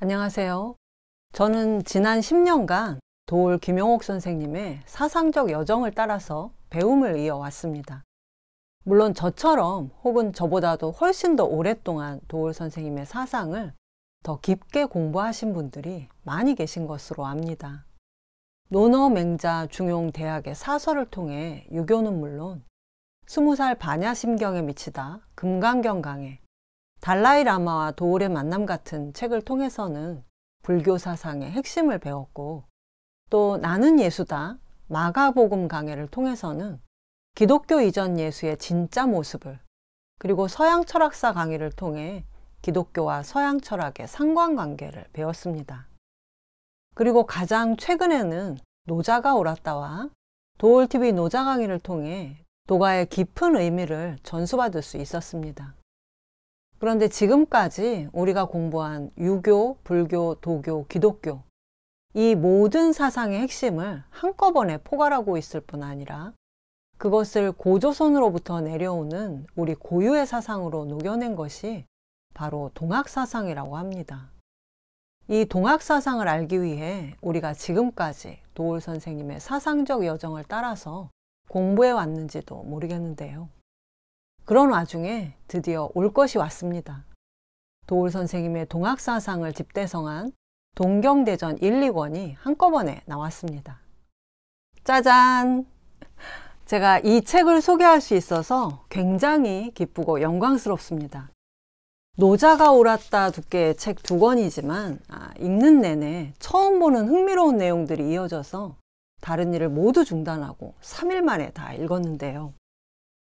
안녕하세요. 저는 지난 10년간 도울 김용옥 선생님의 사상적 여정을 따라서 배움을 이어왔습니다. 물론 저처럼 혹은 저보다도 훨씬 더 오랫동안 도울 선생님의 사상을 더 깊게 공부하신 분들이 많이 계신 것으로 압니다. 노너맹자 중용대학의 사설을 통해 유교는 물론 스무 살 반야심경에 미치다 금강경 강해 달라이라마와 도울의 만남 같은 책을 통해서는 불교 사상의 핵심을 배웠고 또 나는 예수다 마가복음 강해를 통해서는 기독교 이전 예수의 진짜 모습을 그리고 서양 철학사 강의를 통해 기독교와 서양 철학의 상관관계를 배웠습니다. 그리고 가장 최근에는 노자가 옳았다와 도올TV 노자 강의를 통해 도가의 깊은 의미를 전수받을 수 있었습니다. 그런데 지금까지 우리가 공부한 유교, 불교, 도교, 기독교 이 모든 사상의 핵심을 한꺼번에 포괄하고 있을 뿐 아니라 그것을 고조선으로부터 내려오는 우리 고유의 사상으로 녹여낸 것이 바로 동학사상이라고 합니다. 이 동학사상을 알기 위해 우리가 지금까지 도울 선생님의 사상적 여정을 따라서 공부해 왔는지도 모르겠는데요. 그런 와중에 드디어 올 것이 왔습니다. 도울 선생님의 동학사상을 집대성한 동경대전 1, 2권이 한꺼번에 나왔습니다. 짜잔! 제가 이 책을 소개할 수 있어서 굉장히 기쁘고 영광스럽습니다. 노자가 옳았다 두께의 책 두 권이지만 아, 읽는 내내 처음 보는 흥미로운 내용들이 이어져서 다른 일을 모두 중단하고 3일 만에 다 읽었는데요.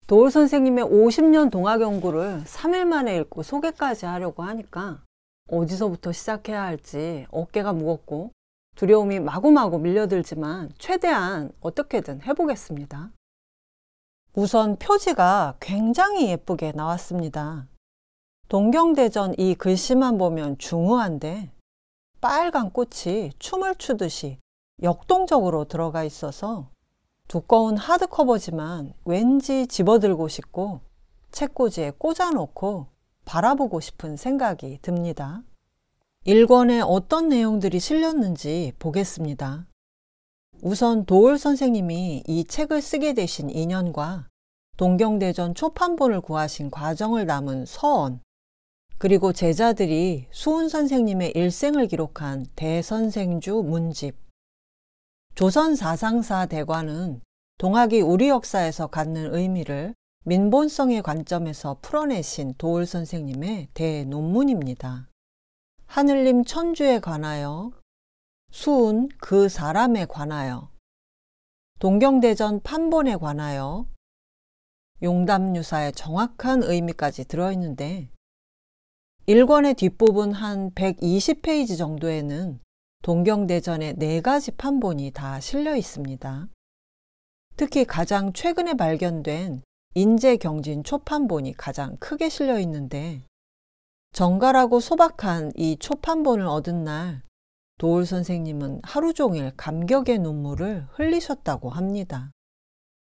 도울 선생님의 50년 동화 경구를 3일 만에 읽고 소개까지 하려고 하니까 어디서부터 시작해야 할지 어깨가 무겁고 두려움이 마구마구 밀려들지만 최대한 어떻게든 해보겠습니다. 우선 표지가 굉장히 예쁘게 나왔습니다. 동경대전 이 글씨만 보면 중후한데 빨간 꽃이 춤을 추듯이 역동적으로 들어가 있어서 두꺼운 하드커버지만 왠지 집어들고 싶고 책꽂이에 꽂아놓고 바라보고 싶은 생각이 듭니다. 1권에 어떤 내용들이 실렸는지 보겠습니다. 우선 도울 선생님이 이 책을 쓰게 되신 인연과 동경대전 초판본을 구하신 과정을 담은 서원, 그리고 제자들이 수훈 선생님의 일생을 기록한 대선생주 문집, 조선 사상사 대관은 동학이 우리 역사에서 갖는 의미를 민본성의 관점에서 풀어내신 도울 선생님의 대논문입니다. 하늘님 천주에 관하여 수은 그 사람에 관하여 동경대전 판본에 관하여 용담유사의 정확한 의미까지 들어있는데 일권의 뒷부분 한 120페이지 정도에는 동경대전의 네 가지 판본이 다 실려 있습니다. 특히 가장 최근에 발견된 인재경진 초판본이 가장 크게 실려 있는데 정갈하고 소박한 이 초판본을 얻은 날 도울 선생님은 하루 종일 감격의 눈물을 흘리셨다고 합니다.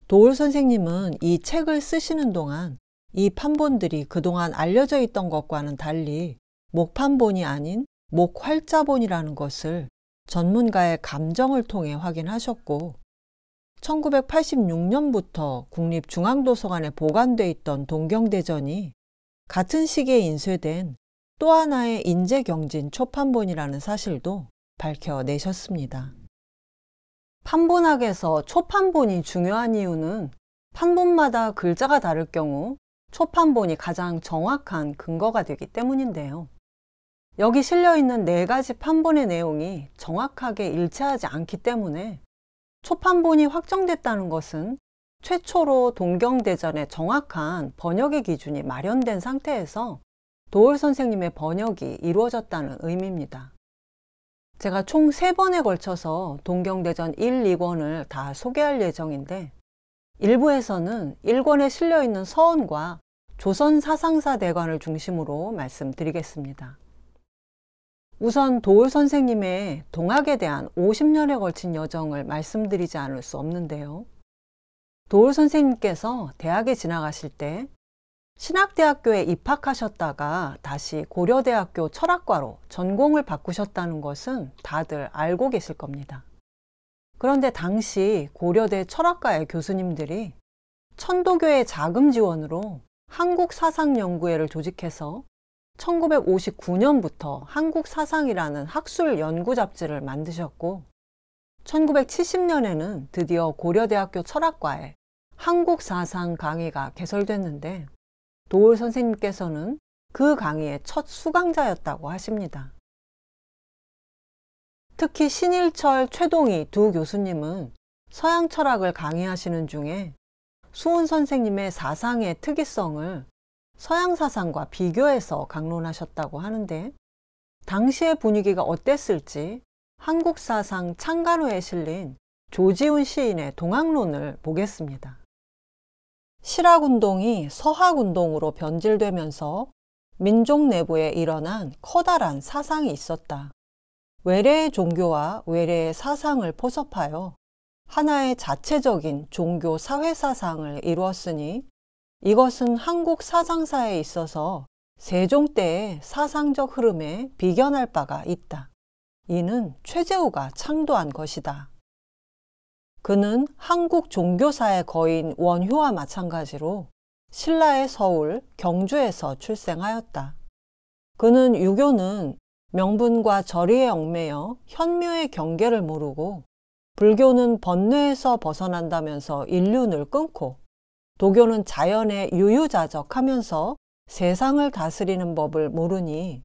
도울 선생님은 이 책을 쓰시는 동안 이 판본들이 그동안 알려져 있던 것과는 달리 목판본이 아닌 목 활자본이라는 것을 전문가의 감정을 통해 확인하셨고 1986년부터 국립중앙도서관에 보관돼 있던 동경대전이 같은 시기에 인쇄된 또 하나의 인재경진 초판본이라는 사실도 밝혀내셨습니다. 판본학에서 초판본이 중요한 이유는 판본마다 글자가 다를 경우 초판본이 가장 정확한 근거가 되기 때문인데요. 여기 실려있는 네 가지 판본의 내용이 정확하게 일치하지 않기 때문에 초판본이 확정됐다는 것은 최초로 동경대전의 정확한 번역의 기준이 마련된 상태에서 도울 선생님의 번역이 이루어졌다는 의미입니다. 제가 총 세번에 걸쳐서 동경대전 1, 2권을 다 소개할 예정인데 일부에서는 1권에 실려있는 서원과 조선 사상사 대관을 중심으로 말씀드리겠습니다. 우선 도울 선생님의 동학에 대한 50년에 걸친 여정을 말씀드리지 않을 수 없는데요. 도울 선생님께서 대학에 지나가실 때 신학대학교에 입학하셨다가 다시 고려대학교 철학과로 전공을 바꾸셨다는 것은 다들 알고 계실 겁니다. 그런데 당시 고려대 철학과의 교수님들이 천도교의 자금 지원으로 한국사상연구회를 조직해서 1959년부터 한국 사상이라는 학술 연구 잡지를 만드셨고 1970년에는 드디어 고려대학교 철학과에 한국 사상 강의가 개설됐는데 도울 선생님께서는 그 강의의 첫 수강자였다고 하십니다. 특히 신일철, 최동희 두 교수님은 서양 철학을 강의하시는 중에 수훈 선생님의 사상의 특이성을 서양 사상과 비교해서 강론하셨다고 하는데 당시의 분위기가 어땠을지 한국 사상 창간호에 실린 조지훈 시인의 동학론을 보겠습니다. 실학운동이 서학운동으로 변질되면서 민족 내부에 일어난 커다란 사상이 있었다. 외래의 종교와 외래의 사상을 포섭하여 하나의 자체적인 종교 사회 사상을 이루었으니 이것은 한국 사상사에 있어서 세종 때의 사상적 흐름에 비견할 바가 있다. 이는 최재우가 창도한 것이다. 그는 한국 종교사의 거인 원효와 마찬가지로 신라의 서울, 경주에서 출생하였다. 그는 유교는 명분과 절의에 얽매여 현묘의 경계를 모르고 불교는 번뇌에서 벗어난다면서 인륜을 끊고 도교는 자연에 유유자적하면서 세상을 다스리는 법을 모르니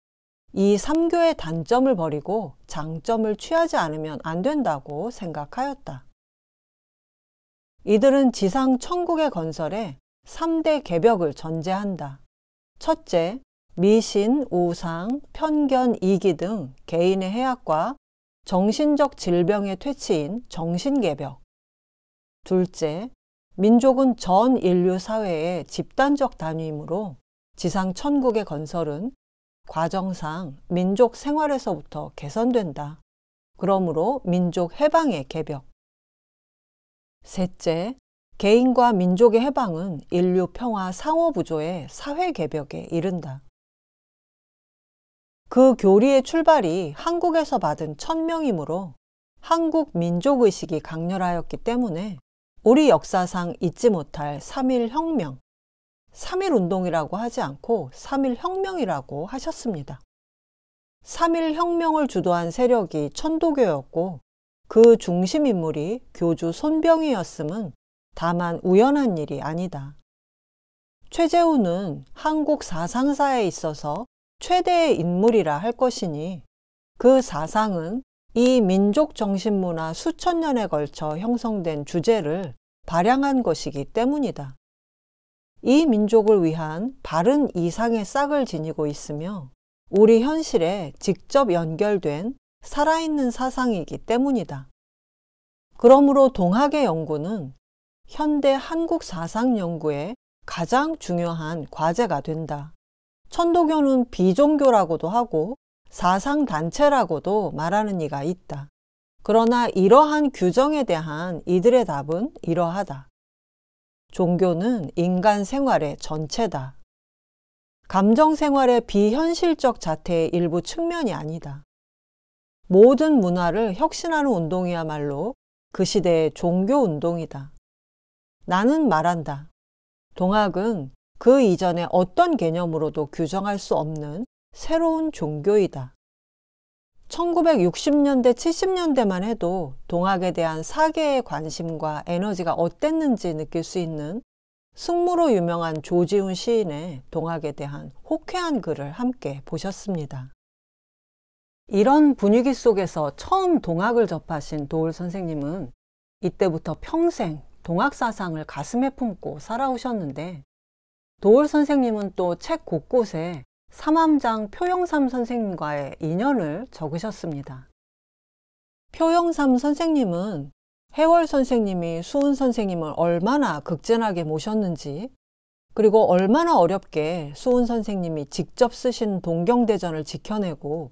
이 삼교의 단점을 버리고 장점을 취하지 않으면 안 된다고 생각하였다. 이들은 지상 천국의 건설에 3대 개벽을 전제한다. 첫째, 미신, 우상, 편견, 이기 등 개인의 해악과 정신적 질병의 퇴치인 정신개벽. 둘째, 민족은 전 인류 사회의 집단적 단위이므로 지상 천국의 건설은 과정상 민족 생활에서부터 개선된다. 그러므로 민족 해방의 개벽. 셋째, 개인과 민족의 해방은 인류 평화 상호 구조의 사회 개벽에 이른다. 그 교리의 출발이 한국에서 받은 천명이므로 한국 민족 의식이 강렬하였기 때문에 우리 역사상 잊지 못할 3일 혁명, 3일 운동이라고 하지 않고 3일 혁명이라고 하셨습니다. 3일 혁명을 주도한 세력이 천도교였고 그 중심 인물이 교주 손병이었음은 다만 우연한 일이 아니다. 최재우는 한국 사상사에 있어서 최대의 인물이라 할 것이니 그 사상은 이 민족 정신 문화 수천 년에 걸쳐 형성된 주제를 발양한 것이기 때문이다. 이 민족을 위한 바른 이상의 싹을 지니고 있으며 우리 현실에 직접 연결된 살아있는 사상이기 때문이다. 그러므로 동학의 연구는 현대 한국 사상 연구의 가장 중요한 과제가 된다. 천도교는 비종교라고도 하고 사상단체라고도 말하는 이가 있다. 그러나 이러한 규정에 대한 이들의 답은 이러하다. 종교는 인간 생활의 전체다. 감정 생활의 비현실적 자태의 일부 측면이 아니다. 모든 문화를 혁신하는 운동이야말로 그 시대의 종교 운동이다. 나는 말한다. 동학은 그이전에 어떤 개념으로도 규정할 수 없는 새로운 종교이다. 1960년대, 70년대만 해도 동학에 대한 사계의 관심과 에너지가 어땠는지 느낄 수 있는 승무로 유명한 조지훈 시인의 동학에 대한 호쾌한 글을 함께 보셨습니다. 이런 분위기 속에서 처음 동학을 접하신 도울 선생님은 이때부터 평생 동학 사상을 가슴에 품고 살아오셨는데 도울 선생님은 또 책 곳곳에 삼암장 표영삼 선생님과의 인연을 적으셨습니다. 표영삼 선생님은 해월 선생님이 수은 선생님을 얼마나 극진하게 모셨는지 그리고 얼마나 어렵게 수은 선생님이 직접 쓰신 동경대전을 지켜내고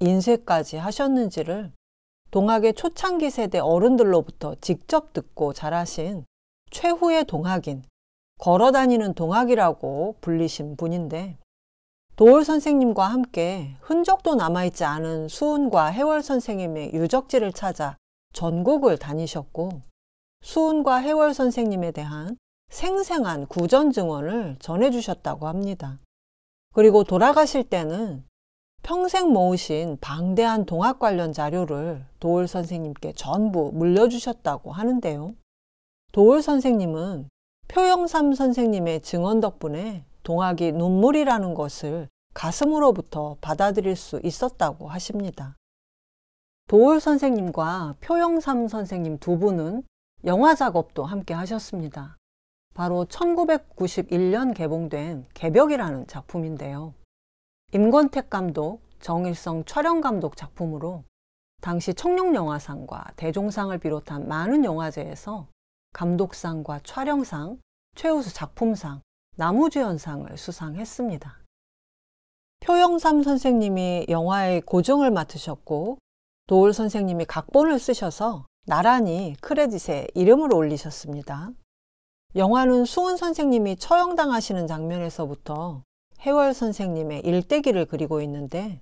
인쇄까지 하셨는지를 동학의 초창기 세대 어른들로부터 직접 듣고 자라신 최후의 동학인 걸어다니는 동학이라고 불리신 분인데 도울 선생님과 함께 흔적도 남아있지 않은 수은과 해월 선생님의 유적지를 찾아 전국을 다니셨고 수은과 해월 선생님에 대한 생생한 구전 증언을 전해주셨다고 합니다. 그리고 돌아가실 때는 평생 모으신 방대한 동학 관련 자료를 도울 선생님께 전부 물려주셨다고 하는데요. 도울 선생님은 표영삼 선생님의 증언 덕분에 동학이 눈물이라는 것을 가슴으로부터 받아들일 수 있었다고 하십니다. 도울 선생님과 표영삼 선생님 두 분은 영화 작업도 함께 하셨습니다. 바로 1991년 개봉된 개벽이라는 작품인데요. 임권택 감독, 정일성 촬영 감독 작품으로 당시 청룡영화상과 대종상을 비롯한 많은 영화제에서 감독상과 촬영상, 최우수 작품상, 나무주연상을 수상했습니다. 표영삼 선생님이 영화의 고정을 맡으셨고 도울 선생님이 각본을 쓰셔서 나란히 크레딧에 이름을 올리셨습니다. 영화는 수은 선생님이 처형당하시는 장면에서부터 해월 선생님의 일대기를 그리고 있는데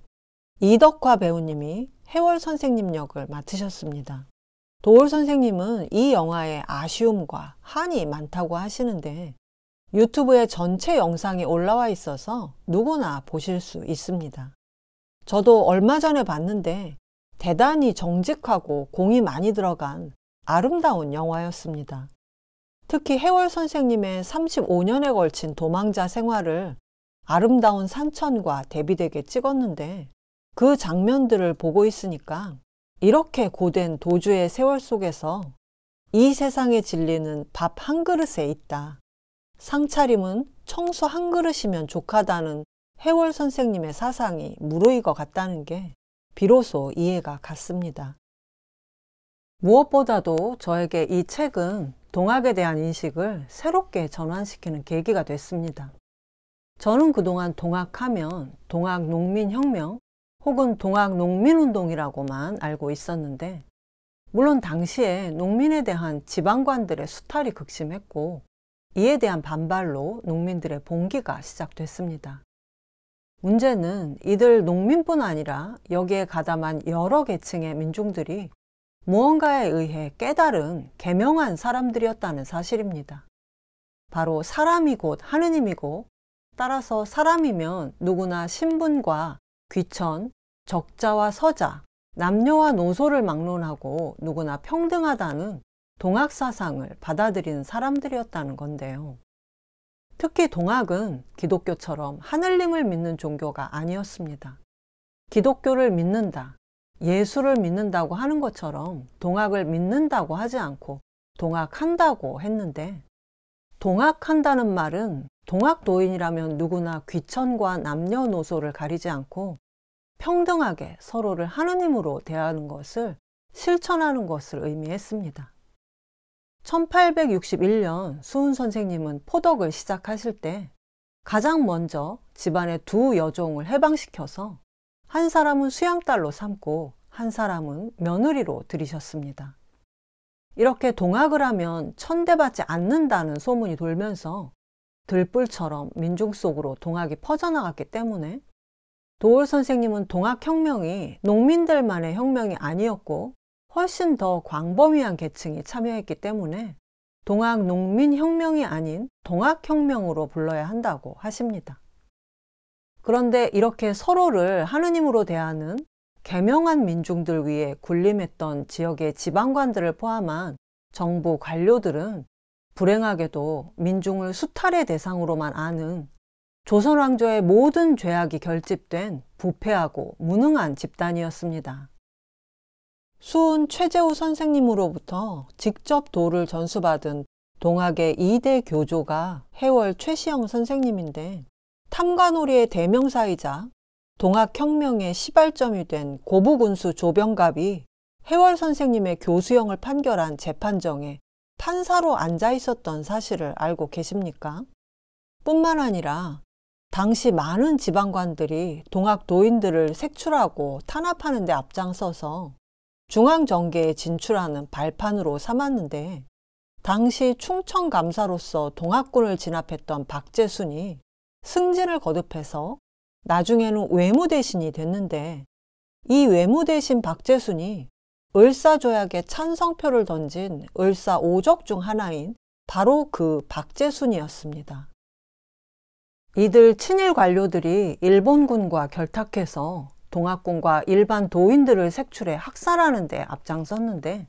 이덕화 배우님이 해월 선생님 역을 맡으셨습니다. 도울 선생님은 이 영화에 아쉬움과 한이 많다고 하시는데 유튜브에 전체 영상이 올라와 있어서 누구나 보실 수 있습니다. 저도 얼마 전에 봤는데 대단히 정직하고 공이 많이 들어간 아름다운 영화였습니다. 특히 해월 선생님의 35년에 걸친 도망자 생활을 아름다운 산천과 대비되게 찍었는데 그 장면들을 보고 있으니까 이렇게 고된 도주의 세월 속에서 이 세상의 진리는 밥 한 그릇에 있다. 상차림은 청소 한 그릇이면 족하다는 해월 선생님의 사상이 무르익어 갔다는 게 비로소 이해가 갔습니다. 무엇보다도 저에게 이 책은 동학에 대한 인식을 새롭게 전환시키는 계기가 됐습니다. 저는 그동안 동학하면 동학 농민혁명 혹은 동학 농민운동이라고만 알고 있었는데, 물론 당시에 농민에 대한 지방관들의 수탈이 극심했고, 이에 대한 반발로 농민들의 봉기가 시작됐습니다. 문제는 이들 농민뿐 아니라 여기에 가담한 여러 계층의 민중들이 무언가에 의해 깨달은 개명한 사람들이었다는 사실입니다. 바로 사람이 곧 하느님이고 따라서 사람이면 누구나 신분과 귀천, 적자와 서자, 남녀와 노소를 막론하고 누구나 평등하다는 동학 사상을 받아들이는 사람들이었다는 건데요. 특히 동학은 기독교처럼 하늘님을 믿는 종교가 아니었습니다. 기독교를 믿는다, 예수를 믿는다고 하는 것처럼 동학을 믿는다고 하지 않고 동학한다고 했는데 동학한다는 말은 동학도인이라면 누구나 귀천과 남녀노소를 가리지 않고 평등하게 서로를 하느님으로 대하는 것을 실천하는 것을 의미했습니다. 1861년 수훈 선생님은 포덕을 시작하실 때 가장 먼저 집안의 두 여종을 해방시켜서 한 사람은 수양딸로 삼고 한 사람은 며느리로 들이셨습니다. 이렇게 동학을 하면 천대받지 않는다는 소문이 돌면서 들불처럼 민중 속으로 동학이 퍼져나갔기 때문에 도울 선생님은 동학혁명이 농민들만의 혁명이 아니었고 훨씬 더 광범위한 계층이 참여했기 때문에 동학 농민혁명이 아닌 동학혁명으로 불러야 한다고 하십니다. 그런데 이렇게 서로를 하느님으로 대하는 개명한 민중들 위해 군림했던 지역의 지방관들을 포함한 정부 관료들은 불행하게도 민중을 수탈의 대상으로만 아는 조선 왕조의 모든 죄악이 결집된 부패하고 무능한 집단이었습니다. 수은 최재우 선생님으로부터 직접 도를 전수받은 동학의 2대 교조가 해월 최시영 선생님인데 탐관오리의 대명사이자 동학혁명의 시발점이 된 고부군수 조병갑이 해월 선생님의 교수형을 판결한 재판정에 판사로 앉아 있었던 사실을 알고 계십니까? 뿐만 아니라 당시 많은 지방관들이 동학 도인들을 색출하고 탄압하는 데 앞장서서 중앙정계에 진출하는 발판으로 삼았는데 당시 충청감사로서 동학군을 진압했던 박재순이 승진을 거듭해서 나중에는 외무대신이 됐는데 이 외무대신 박재순이 을사조약에 찬성표를 던진 을사 오적중 하나인 바로 그 박재순이었습니다. 이들 친일 관료들이 일본군과 결탁해서 동학군과 일반 도인들을 색출해 학살하는 데 앞장섰는데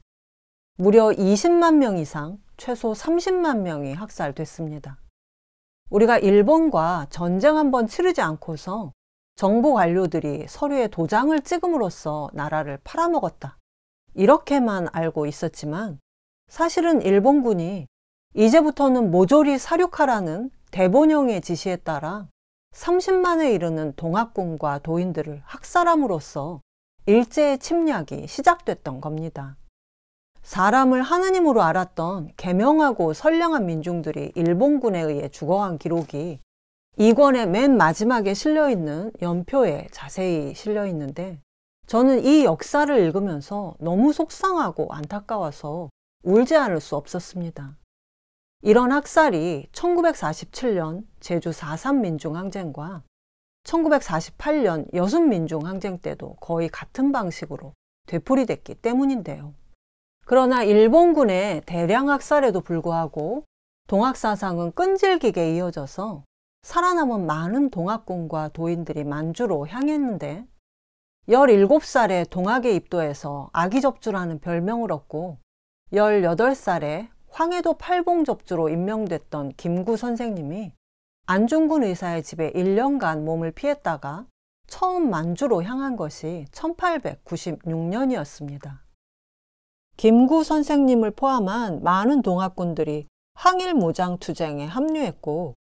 무려 20만 명 이상, 최소 30만 명이 학살됐습니다. 우리가 일본과 전쟁 한번 치르지 않고서 정보 관료들이 서류에 도장을 찍음으로써 나라를 팔아먹었다. 이렇게만 알고 있었지만 사실은 일본군이 이제부터는 모조리 사륙하라는 대본형의 지시에 따라 30만에 이르는 동학군과 도인들을 학살함으로써 일제의 침략이 시작됐던 겁니다. 사람을 하나님으로 알았던 개명하고 선량한 민중들이 일본군에 의해 죽어간 기록이 이권의 맨 마지막에 실려 있는 연표에 자세히 실려 있는데 저는 이 역사를 읽으면서 너무 속상하고 안타까워서 울지 않을 수 없었습니다. 이런 학살이 1947년 제주 4.3 민중항쟁과 1948년 여순민중항쟁 때도 거의 같은 방식으로 되풀이됐기 때문인데요. 그러나 일본군의 대량 학살에도 불구하고 동학사상은 끈질기게 이어져서 살아남은 많은 동학군과 도인들이 만주로 향했는데 17살에 동학에 입도해서 아기 접주라는 별명을 얻고 18살에 황해도 팔봉 접주로 임명됐던 김구 선생님이 안중근 의사의 집에 1년간 몸을 피했다가 처음 만주로 향한 것이 1896년이었습니다. 김구 선생님을 포함한 많은 동학군들이 항일무장 투쟁에 합류했고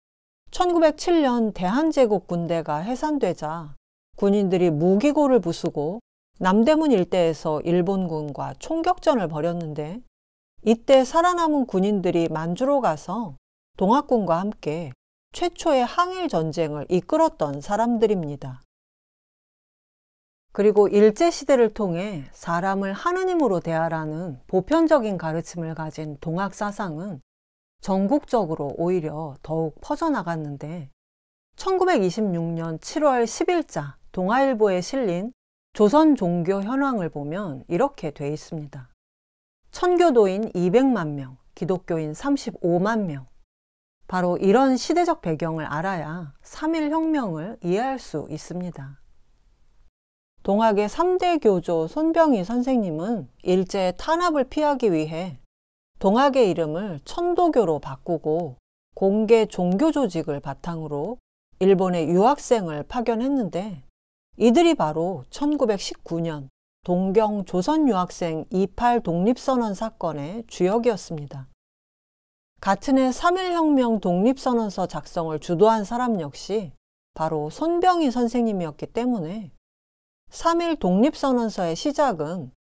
1907년 대한제국 군대가 해산되자 군인들이 무기고를 부수고 남대문 일대에서 일본군과 총격전을 벌였는데 이때 살아남은 군인들이 만주로 가서 동학군과 함께 최초의 항일 전쟁을 이끌었던 사람들입니다. 그리고 일제시대를 통해 사람을 하느님으로 대하라는 보편적인 가르침을 가진 동학사상은 전국적으로 오히려 더욱 퍼져나갔는데 1926년 7월 10일자 동아일보에 실린 조선 종교 현황을 보면 이렇게 돼 있습니다. 천교도인 200만 명, 기독교인 35만 명. 바로 이런 시대적 배경을 알아야 3일 혁명을 이해할 수 있습니다. 동학의 3대 교조 손병희 선생님은 일제의 탄압을 피하기 위해 동학의 이름을 천도교로 바꾸고 공개 종교 조직을 바탕으로 일본의 유학생을 파견했는데 이들이 바로 1919년 동경 조선 유학생 28 독립선언 사건의 주역이었습니다. 같은 해 3.1혁명 독립선언서 작성을 주도한 사람 역시 바로 손병희 선생님이었기 때문에 3.1 독립선언서의 시작은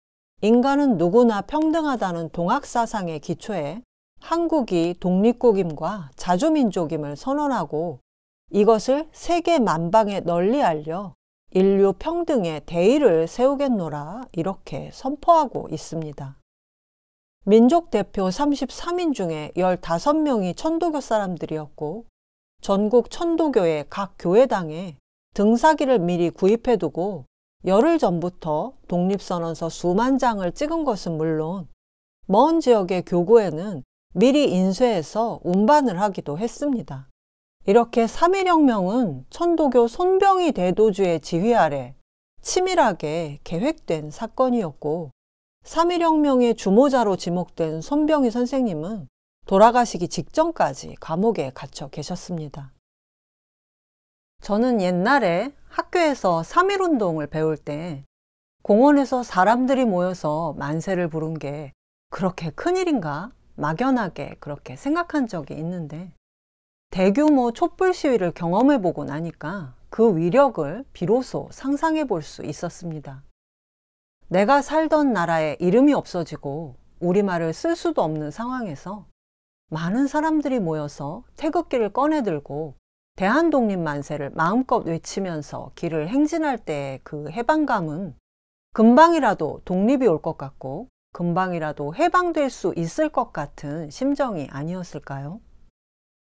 인간은 누구나 평등하다는 동학사상의 기초에 한국이 독립국임과 자주민족임을 선언하고 이것을 세계 만방에 널리 알려 인류 평등의 대의를 세우겠노라 이렇게 선포하고 있습니다. 민족 대표 33인 중에 15명이 천도교 사람들이었고 전국 천도교의 각 교회당에 등사기를 미리 구입해두고 열흘 전부터 독립선언서 수만 장을 찍은 것은 물론 먼 지역의 교구에는 미리 인쇄해서 운반을 하기도 했습니다. 이렇게 3 1혁명은 천도교 손병희 대도주의 지휘 아래 치밀하게 계획된 사건이었고 3 1혁명의 주모자로 지목된 손병희 선생님은 돌아가시기 직전까지 감옥에 갇혀 계셨습니다. 저는 옛날에 학교에서 3 1운동을 배울 때 공원에서 사람들이 모여서 만세를 부른 게 그렇게 큰일인가 막연하게 그렇게 생각한 적이 있는데 대규모 촛불 시위를 경험해 보고 나니까 그 위력을 비로소 상상해 볼 수 있었습니다. 내가 살던 나라에 이름이 없어지고 우리말을 쓸 수도 없는 상황에서 많은 사람들이 모여서 태극기를 꺼내들고 대한독립 만세를 마음껏 외치면서 길을 행진할 때의 그 해방감은 금방이라도 독립이 올 것 같고 금방이라도 해방될 수 있을 것 같은 심정이 아니었을까요?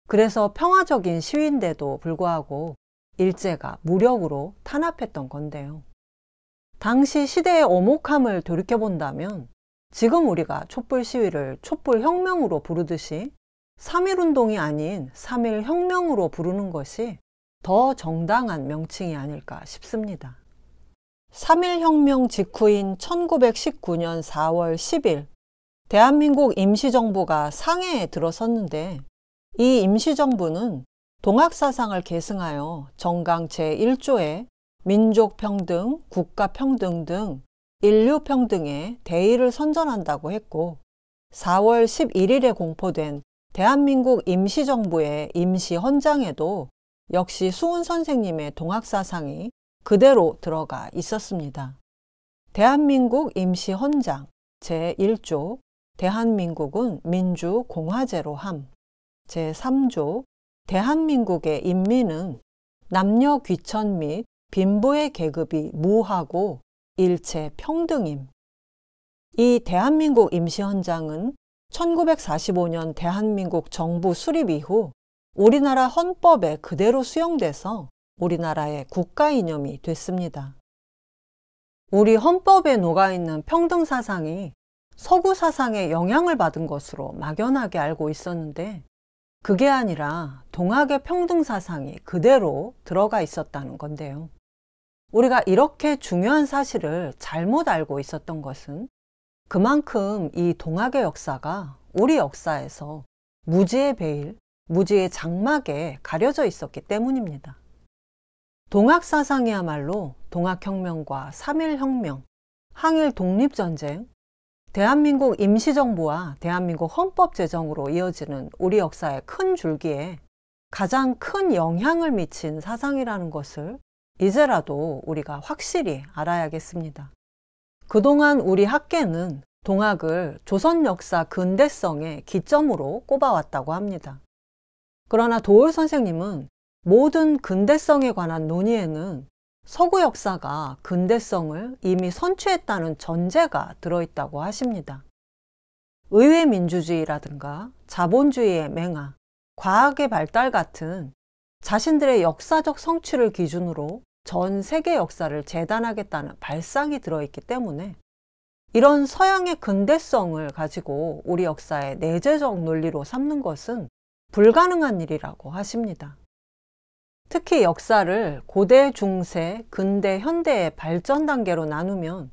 그래서 평화적인 시위인데도 불구하고 일제가 무력으로 탄압했던 건데요. 당시 시대의 오목함을 돌이켜본다면 지금 우리가 촛불 시위를 촛불 혁명으로 부르듯이 3.1 운동이 아닌 3.1 혁명으로 부르는 것이 더 정당한 명칭이 아닐까 싶습니다. 3.1 혁명 직후인 1919년 4월 10일 대한민국 임시정부가 상해에 들어섰는데 이 임시정부는 동학사상을 계승하여 정강 제1조에 민족평등, 국가평등 등 인류평등의 대의를 선전한다고 했고 4월 11일에 공포된 대한민국 임시정부의 임시헌장에도 역시 수훈 선생님의 동학사상이 그대로 들어가 있었습니다. 대한민국 임시헌장 제1조 대한민국은 민주공화제로 함 제3조 대한민국의 인민은 남녀 귀천 및 빈부의 계급이 무하고 일체 평등임. 이 대한민국 임시헌장은 1945년 대한민국 정부 수립 이후 우리나라 헌법에 그대로 수용돼서 우리나라의 국가 이념이 됐습니다. 우리 헌법에 녹아있는 평등 사상이 서구 사상의 영향을 받은 것으로 막연하게 알고 있었는데 그게 아니라 동학의 평등 사상이 그대로 들어가 있었다는 건데요. 우리가 이렇게 중요한 사실을 잘못 알고 있었던 것은 그만큼 이 동학의 역사가 우리 역사에서 무지의 베일, 무지의 장막에 가려져 있었기 때문입니다. 동학 사상이야말로 동학혁명과 삼일혁명, 항일 독립전쟁, 대한민국 임시정부와 대한민국 헌법 제정으로 이어지는 우리 역사의 큰 줄기에 가장 큰 영향을 미친 사상이라는 것을 이제라도 우리가 확실히 알아야겠습니다. 그동안 우리 학계는 동학을 조선 역사 근대성의 기점으로 꼽아왔다고 합니다. 그러나 도울 선생님은 모든 근대성에 관한 논의에는 서구 역사가 근대성을 이미 선취했다는 전제가 들어있다고 하십니다. 의회 민주주의라든가 자본주의의 맹아, 과학의 발달 같은 자신들의 역사적 성취를 기준으로 전 세계 역사를 재단하겠다는 발상이 들어있기 때문에 이런 서양의 근대성을 가지고 우리 역사의 내재적 논리로 삼는 것은 불가능한 일이라고 하십니다. 특히 역사를 고대, 중세, 근대, 현대의 발전 단계로 나누면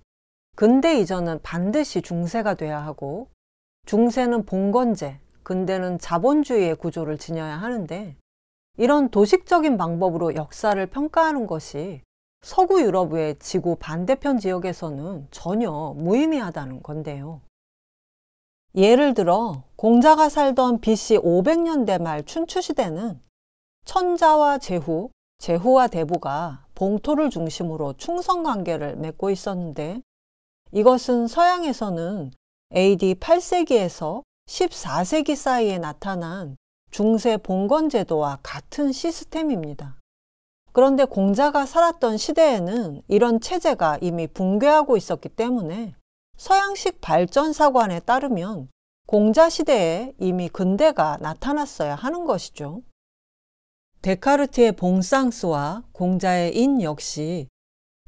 근대 이전은 반드시 중세가 돼야 하고 중세는 봉건제, 근대는 자본주의의 구조를 지녀야 하는데 이런 도식적인 방법으로 역사를 평가하는 것이 서구 유럽의 지구 반대편 지역에서는 전혀 무의미하다는 건데요. 예를 들어 공자가 살던 BC 500년대 말 춘추시대는 천자와 제후, 제후와 대부가 봉토를 중심으로 충성 관계를 맺고 있었는데 이것은 서양에서는 AD 8세기에서 14세기 사이에 나타난 중세 봉건 제도와 같은 시스템입니다. 그런데 공자가 살았던 시대에는 이런 체제가 이미 붕괴하고 있었기 때문에 서양식 발전사관에 따르면 공자 시대에 이미 근대가 나타났어야 하는 것이죠. 데카르트의 봉쌍스와 공자의 인 역시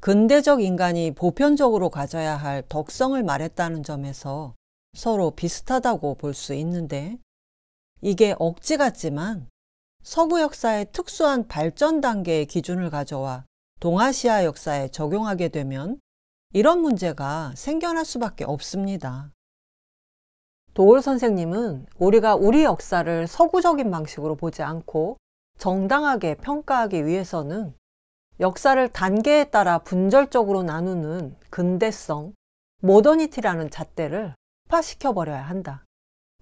근대적 인간이 보편적으로 가져야 할 덕성을 말했다는 점에서 서로 비슷하다고 볼 수 있는데 이게 억지 같지만 서구 역사의 특수한 발전 단계의 기준을 가져와 동아시아 역사에 적용하게 되면 이런 문제가 생겨날 수밖에 없습니다. 도울 선생님은 우리가 우리 역사를 서구적인 방식으로 보지 않고 정당하게 평가하기 위해서는 역사를 단계에 따라 분절적으로 나누는 근대성, 모더니티라는 잣대를 폭파시켜 버려야 한다.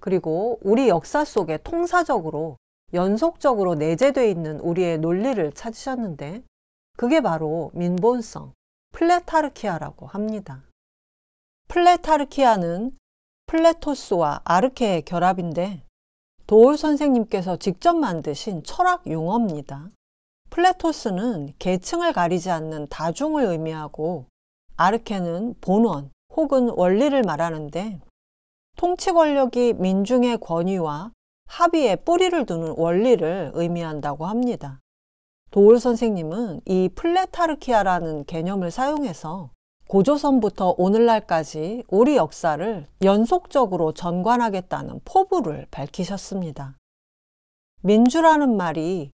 그리고 우리 역사 속에 통사적으로 연속적으로 내재되어 있는 우리의 논리를 찾으셨는데 그게 바로 민본성, 플레타르키아라고 합니다. 플레타르키아는 플레토스와 아르케의 결합인데 도울 선생님께서 직접 만드신 철학 용어입니다. 플레토스는 계층을 가리지 않는 다중을 의미하고 아르케는 본원 혹은 원리를 말하는데 통치 권력이 민중의 권위와 합의에 뿌리를 두는 원리를 의미한다고 합니다. 도울 선생님은 이 플레타르키아라는 개념을 사용해서 고조선부터 오늘날까지 우리 역사를 연속적으로 전관하겠다는 포부를 밝히셨습니다. 민주라는 말이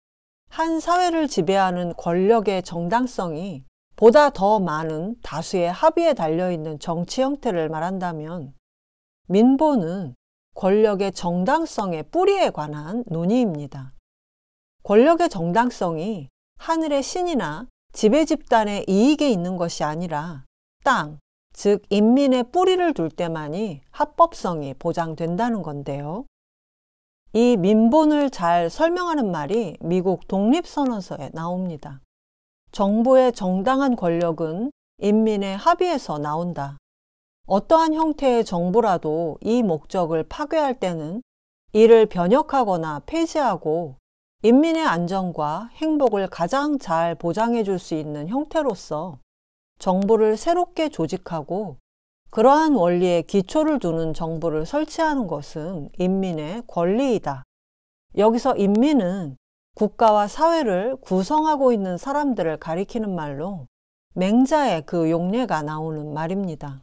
한 사회를 지배하는 권력의 정당성이 보다 더 많은 다수의 합의에 달려있는 정치 형태를 말한다면 민보는 권력의 정당성의 뿌리에 관한 논의입니다. 권력의 정당성이 하늘의 신이나 지배 집단의 이익에 있는 것이 아니라 땅, 즉 인민의 뿌리를 둘 때만이 합법성이 보장된다는 건데요. 이 민본을 잘 설명하는 말이 미국 독립선언서에 나옵니다. 정부의 정당한 권력은 인민의 합의에서 나온다. 어떠한 형태의 정부라도 이 목적을 파괴할 때는 이를 변혁하거나 폐지하고 인민의 안전과 행복을 가장 잘 보장해 줄 수 있는 형태로서 정부를 새롭게 조직하고 그러한 원리에 기초를 두는 정부를 설치하는 것은 인민의 권리이다. 여기서 인민은 국가와 사회를 구성하고 있는 사람들을 가리키는 말로 맹자의 그 용례가 나오는 말입니다.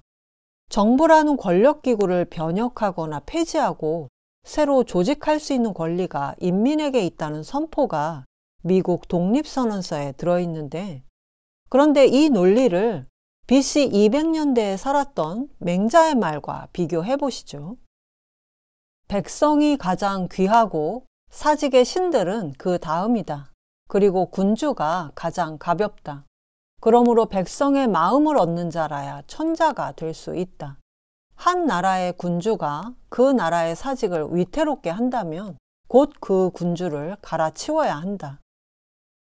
정부라는 권력기구를 변혁하거나 폐지하고 새로 조직할 수 있는 권리가 인민에게 있다는 선포가 미국 독립선언서에 들어있는데 그런데 이 논리를 BC 200년대에 살았던 맹자의 말과 비교해 보시죠. 백성이 가장 귀하고 사직의 신들은 그 다음이다. 그리고 군주가 가장 가볍다. 그러므로 백성의 마음을 얻는 자라야 천자가 될 수 있다. 한 나라의 군주가 그 나라의 사직을 위태롭게 한다면 곧 그 군주를 갈아치워야 한다.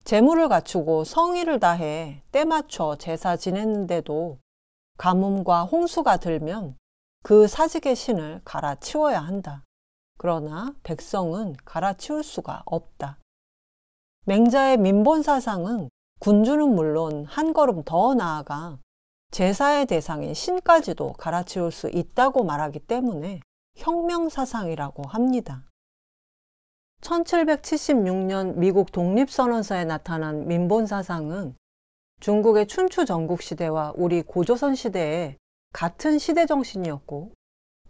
재물을 갖추고 성의를 다해 때맞춰 제사 지냈는데도 가뭄과 홍수가 들면 그 사직의 신을 갈아치워야 한다. 그러나 백성은 갈아치울 수가 없다. 맹자의 민본 사상은 군주는 물론 한 걸음 더 나아가 제사의 대상인 신까지도 갈아치울 수 있다고 말하기 때문에 혁명 사상이라고 합니다. 1776년 미국 독립선언서에 나타난 민본사상은 중국의 춘추 전국 시대와 우리 고조선 시대의 같은 시대 정신이었고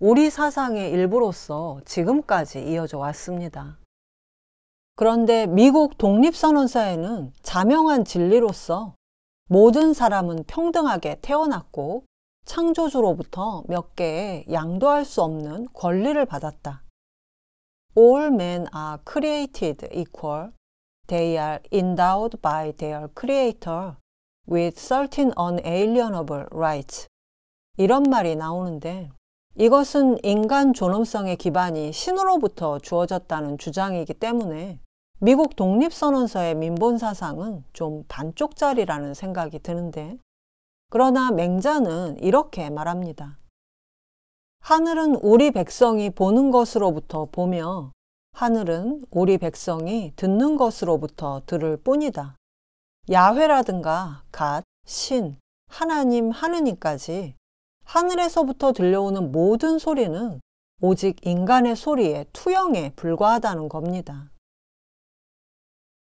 우리 사상의 일부로서 지금까지 이어져 왔습니다. 그런데 미국 독립선언서에는 자명한 진리로서 모든 사람은 평등하게 태어났고 창조주로부터 몇 개의 양도할 수 없는 권리를 받았다. all men are created equal. They are endowed by their creator with certain unalienable rights. 이런 말이 나오는데 이것은 인간 존엄성의 기반이 신으로부터 주어졌다는 주장이기 때문에 미국 독립선언서의 민본 사상은 좀 반쪽짜리라는 생각이 드는데 그러나 맹자는 이렇게 말합니다. 하늘은 우리 백성이 보는 것으로부터 보며 하늘은 우리 백성이 듣는 것으로부터 들을 뿐이다. 야훼라든가 갓, 신, 하나님, 하느님까지 하늘에서부터 들려오는 모든 소리는 오직 인간의 소리의 투영에 불과하다는 겁니다.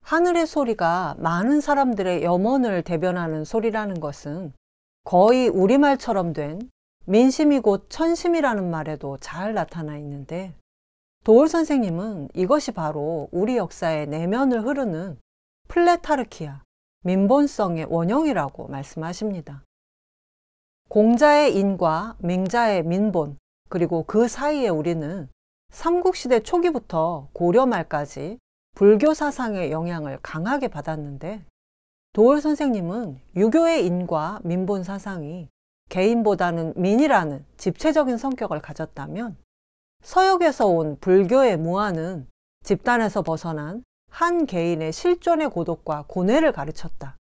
하늘의 소리가 많은 사람들의 염원을 대변하는 소리라는 것은 거의 우리말처럼 된 민심이 곧 천심이라는 말에도 잘 나타나 있는데 도울 선생님은 이것이 바로 우리 역사의 내면을 흐르는 플레타르키아, 민본성의 원형이라고 말씀하십니다. 공자의 인과 맹자의 민본, 그리고 그 사이에 우리는 삼국시대 초기부터 고려 말까지 불교 사상의 영향을 강하게 받았는데 도울 선생님은 유교의 인과 민본 사상이 개인보다는 민이라는 집체적인 성격을 가졌다면 서역에서 온 불교의 무아는 집단에서 벗어난 한 개인의 실존의 고독과 고뇌를 가르쳤다.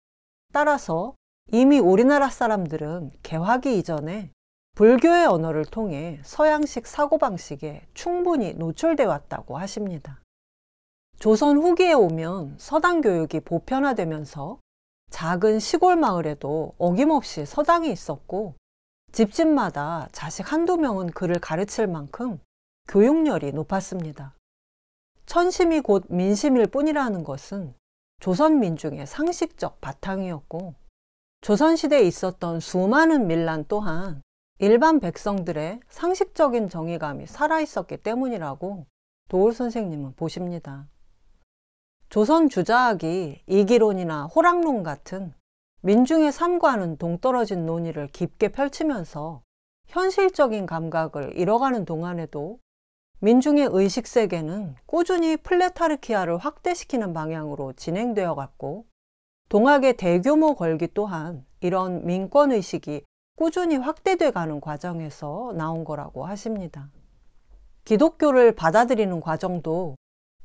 따라서 이미 우리나라 사람들은 개화기 이전에 불교의 언어를 통해 서양식 사고방식에 충분히 노출돼 왔다고 하십니다. 조선 후기에 오면 서당 교육이 보편화되면서 작은 시골 마을에도 어김없이 서당이 있었고 집집마다 자식 한두 명은 그를 가르칠 만큼 교육열이 높았습니다. 천심이 곧 민심일 뿐이라는 것은 조선 민중의 상식적 바탕이었고 조선시대에 있었던 수많은 밀란 또한 일반 백성들의 상식적인 정의감이 살아있었기 때문이라고 도울 선생님은 보십니다. 조선 주자학이 이기론이나 호랑론 같은 민중의 삶과는 동떨어진 논의를 깊게 펼치면서 현실적인 감각을 잃어가는 동안에도 민중의 의식 세계는 꾸준히 플레타르키아를 확대시키는 방향으로 진행되어 갔고 동학의 대규모 걸기 또한 이런 민권 의식이 꾸준히 확대돼 가는 과정에서 나온 거라고 하십니다. 기독교를 받아들이는 과정도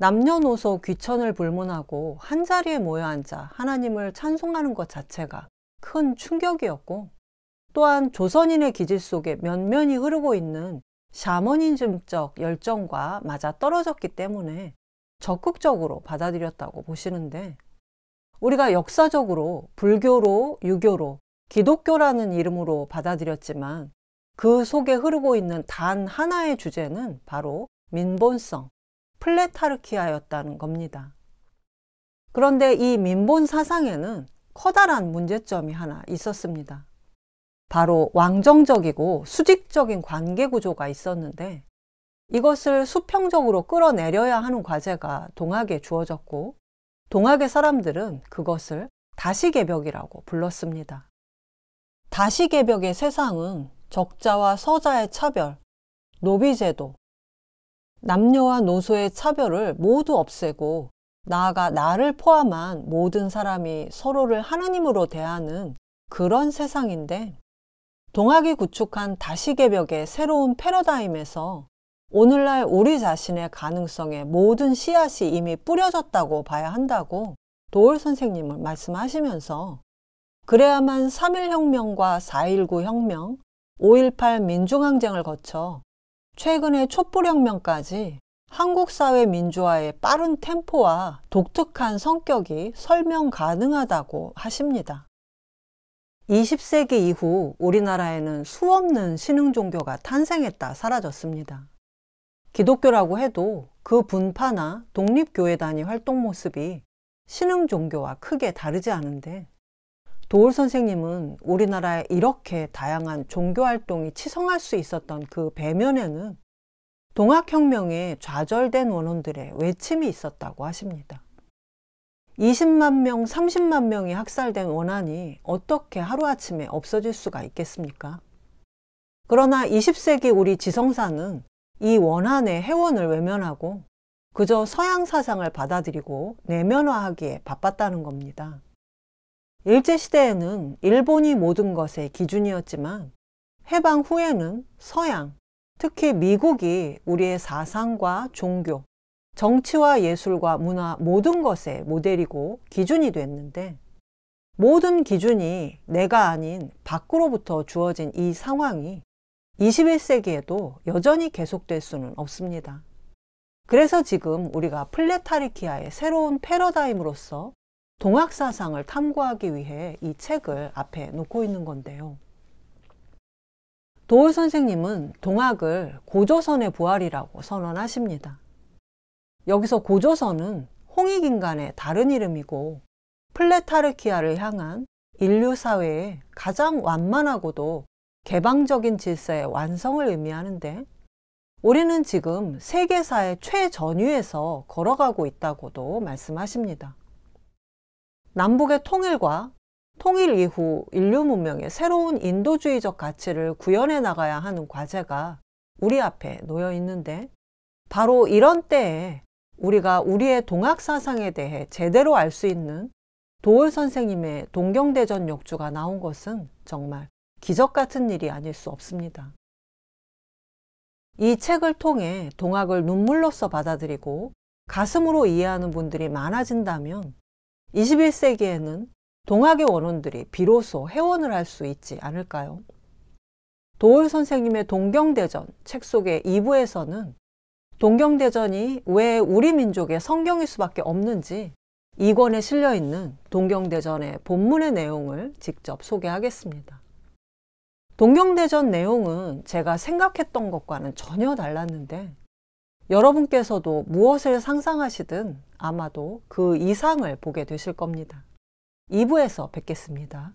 남녀노소 귀천을 불문하고 한자리에 모여 앉아 하나님을 찬송하는 것 자체가 큰 충격이었고 또한 조선인의 기질 속에 면면이 흐르고 있는 샤머니즘적 열정과 맞아 떨어졌기 때문에 적극적으로 받아들였다고 보시는데 우리가 역사적으로 불교로 유교로 기독교라는 이름으로 받아들였지만 그 속에 흐르고 있는 단 하나의 주제는 바로 민본성, 플레타르키아였다는 겁니다. 그런데 이 민본 사상에는 커다란 문제점이 하나 있었습니다. 바로 왕정적이고 수직적인 관계 구조가 있었는데 이것을 수평적으로 끌어내려야 하는 과제가 동학에 주어졌고 동학의 사람들은 그것을 다시개벽이라고 불렀습니다. 다시개벽의 세상은 적자와 서자의 차별, 노비제도, 남녀와 노소의 차별을 모두 없애고 나아가 나를 포함한 모든 사람이 서로를 하나님으로 대하는 그런 세상인데 동학이 구축한 다시개벽의 새로운 패러다임에서 오늘날 우리 자신의 가능성에 모든 씨앗이 이미 뿌려졌다고 봐야 한다고 도울 선생님을 말씀하시면서 그래야만 3.1혁명과 4.19 혁명, 5.18 민중항쟁을 거쳐 최근의 촛불혁명까지 한국 사회 민주화의 빠른 템포와 독특한 성격이 설명 가능하다고 하십니다. 20세기 이후 우리나라에는 수없는 신흥 종교가 탄생했다 사라졌습니다. 기독교라고 해도 그 분파나 독립교회단이 활동 모습이 신흥 종교와 크게 다르지 않은데 도울 선생님은 우리나라에 이렇게 다양한 종교 활동이 치성할 수 있었던 그 배면에는 동학혁명의 좌절된 원원들의 외침이 있었다고 하십니다. 20만 명, 30만 명이 학살된 원한이 어떻게 하루아침에 없어질 수가 있겠습니까? 그러나 20세기 우리 지성사는 이 원한의 해원을 외면하고 그저 서양 사상을 받아들이고 내면화하기에 바빴다는 겁니다. 일제시대에는 일본이 모든 것의 기준이었지만 해방 후에는 서양, 특히 미국이 우리의 사상과 종교, 정치와 예술과 문화 모든 것의 모델이고 기준이 됐는데 모든 기준이 내가 아닌 밖으로부터 주어진 이 상황이 21세기에도 여전히 계속될 수는 없습니다. 그래서 지금 우리가 플레타리키아의 새로운 패러다임으로서 동학 사상을 탐구하기 위해 이 책을 앞에 놓고 있는 건데요. 도울 선생님은 동학을 고조선의 부활이라고 선언하십니다. 여기서 고조선은 홍익인간의 다른 이름이고 플레타르키아를 향한 인류 사회의 가장 완만하고도 개방적인 질서의 완성을 의미하는데 우리는 지금 세계사의 최전위에서 걸어가고 있다고도 말씀하십니다. 남북의 통일과 통일 이후 인류 문명의 새로운 인도주의적 가치를 구현해 나가야 하는 과제가 우리 앞에 놓여 있는데 바로 이런 때에 우리가 우리의 동학 사상에 대해 제대로 알 수 있는 도울 선생님의 동경대전 역주가 나온 것은 정말 기적 같은 일이 아닐 수 없습니다. 이 책을 통해 동학을 눈물로써 받아들이고 가슴으로 이해하는 분들이 많아진다면 21세기에는 동학의 원원들이 비로소 회원을 할 수 있지 않을까요? 도울 선생님의 동경대전 책 속의 2부에서는 동경대전이 왜 우리 민족의 성경일 수밖에 없는지 2권에 실려 있는 동경대전의 본문의 내용을 직접 소개하겠습니다. 동경대전 내용은 제가 생각했던 것과는 전혀 달랐는데 여러분께서도 무엇을 상상하시든 아마도 그 이상을 보게 되실 겁니다. 2부에서 뵙겠습니다.